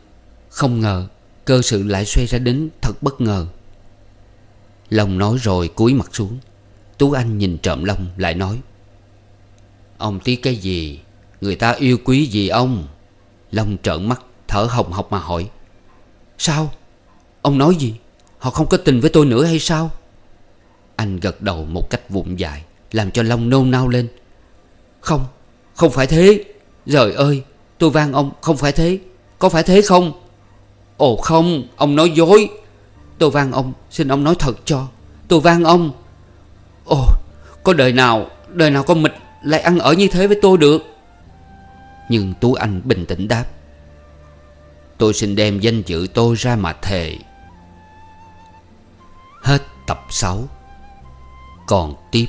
[SPEAKER 1] Không ngờ Cơ sự lại xoay ra đến thật bất ngờ Long nói rồi cúi mặt xuống Tú Anh nhìn trộm Long lại nói Ông tiếc cái gì Người ta yêu quý gì ông Long trợn mắt thở hồng hộc mà hỏi Sao Ông nói gì Họ không có tình với tôi nữa hay sao Anh gật đầu một cách vụng dại Làm cho Long nôn nao lên không Không phải thế Trời ơi Tôi van ông Không phải thế Có phải thế không Ồ không Ông nói dối Tôi van ông Xin ông nói thật cho Tôi van ông Ồ Có đời nào Đời nào con mịch Lại ăn ở như thế với tôi được Nhưng Tú Anh bình tĩnh đáp Tôi xin đem danh dự tôi ra mà thề Hết tập 6 Còn tiếp